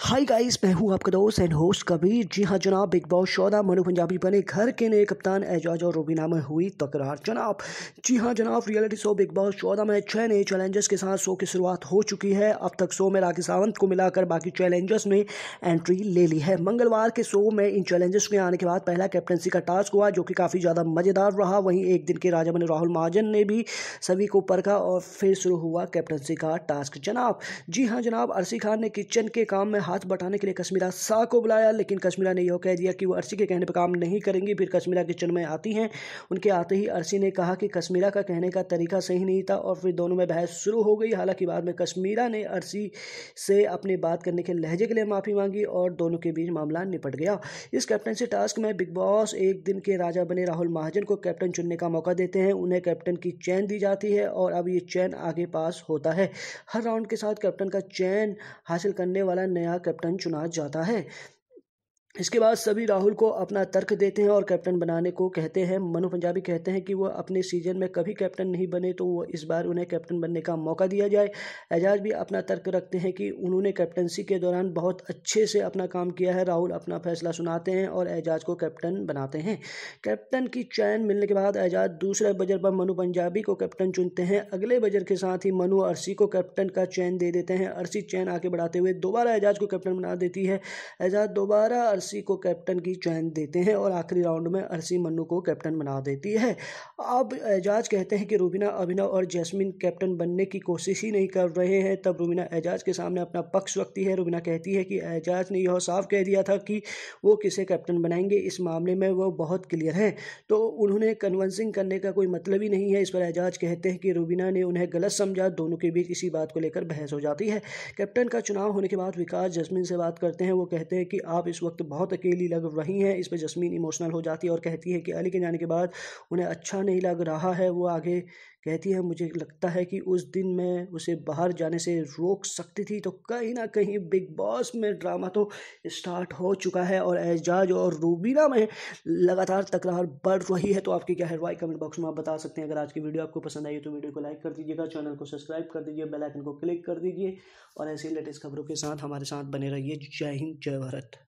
hi guys मैं हूं आपका दोस्त एंड होस्ट कबीर जी हां जनाब बिग बॉस चौदह मनु पंजाबी बने घर के नए कप्तान एजाज और रोबीना में हुई तकरार जनाब जी हां जनाब रियलिटी शो बिग बॉस चौदह में छह नए चैलेंजर्स के साथ शो की शुरुआत हो चुकी है अब तक शो में राखी सावंत को मिलाकर बाकी चैलेंजर्स ने एंट्री ले ली है मंगलवार के शो में इन चैलेंजर्स के आने के बाद पहला कैप्टनसी का टास्क हुआ जो कि काफ़ी ज़्यादा मज़ेदार रहा वहीं एक दिन के राजा बने राहुल महाजन ने भी सभी को परखा और फिर शुरू हुआ कैप्टनसी का टास्क जनाब जी हाँ जनाब अरसी खान ने किचन के काम में हाथ बटाने के लिए कश्मीरा शाह को बुलाया लेकिन कश्मीरा ने यह कह दिया कि वो अर्शी के कहने पर काम नहीं करेंगी फिर कश्मीरा किचन में आती हैं उनके आते ही अर्शी ने कहा कि कश्मीरा का कहने का तरीका सही नहीं था और फिर दोनों में बहस शुरू हो गई हालांकि बाद में कश्मीरा ने अर्शी से अपनी बात करने के लहजे के लिए माफ़ी मांगी और दोनों के बीच मामला निपट गया इस कैप्टनसी टास्क में बिग बॉस एक दिन के राजा बने राहुल महाजन को कैप्टन चुनने का मौका देते हैं उन्हें कैप्टन की चैन दी जाती है और अब ये चैन आगे पास होता है हर राउंड के साथ कैप्टन का चैन हासिल करने वाला नया कैप्टन चुना जाता है इसके बाद सभी राहुल को अपना तर्क देते हैं और कैप्टन बनाने को कहते हैं मनु पंजाबी कहते हैं कि वह अपने सीजन में कभी कैप्टन नहीं बने तो वह इस बार उन्हें कैप्टन बनने का मौका दिया जाए एजाज भी अपना तर्क रखते हैं कि उन्होंने कैप्टनसी के दौरान बहुत अच्छे से अपना काम किया है राहुल अपना फैसला सुनाते हैं और एजाज को कैप्टन बनाते हैं कैप्टन की चयन मिलने के बाद एजाज दूसरे बजर पर मनु पंजाबी को कैप्टन चुनते हैं अगले बजर के साथ ही मनु अरसी को कैप्टन का चयन दे देते हैं अरसी चयन आगे बढ़ाते हुए दोबारा एजाज को कैप्टन बना देती है एजाज दोबारा अर्सी को कैप्टन की चयन देते हैं और आखिरी राउंड में अर्सी मन्नू को कैप्टन बना देती है अब एजाज कहते हैं कि रूबीना अभिनव और जैस्मिन कैप्टन बनने की कोशिश ही नहीं कर रहे हैं तब रूबीना एजाज के सामने अपना पक्ष रखती है रूबीना कहती है कि एजाज ने यह साफ कह दिया था कि वो किसे कैप्टन बनाएंगे इस मामले में वो बहुत क्लियर हैं तो उन्होंने कन्वेंसिंग करने का कोई मतलब ही नहीं है इस पर एजाज कहते हैं कि रूबीना ने उन्हें गलत समझा दोनों के बीच इसी बात को लेकर बहस हो जाती है कैप्टन का चुनाव होने के बाद विकास जस्मिन से बात करते हैं वो कहते हैं कि आप इस वक्त बहुत बहुत अकेली लग रही हैं इस पर जसमीन इमोशनल हो जाती है और कहती है कि अली के जाने के बाद उन्हें अच्छा नहीं लग रहा है वो आगे कहती है मुझे लगता है कि उस दिन मैं उसे बाहर जाने से रोक सकती थी तो कहीं ना कहीं बिग बॉस में ड्रामा तो स्टार्ट हो चुका है और एजाज और रूबीना में लगातार तकरार बढ़ रही है तो आपकी क्या है राय कमेंट बॉक्स में आप बता सकते हैं अगर आज की वीडियो आपको पसंद आई तो वीडियो को लाइक कर दीजिएगा चैनल को सब्सक्राइब कर दीजिए बेलाइकन को क्लिक कर दीजिए और ऐसी लेटेस्ट खबरों के साथ हमारे साथ बने रहिए जय हिंद जय भारत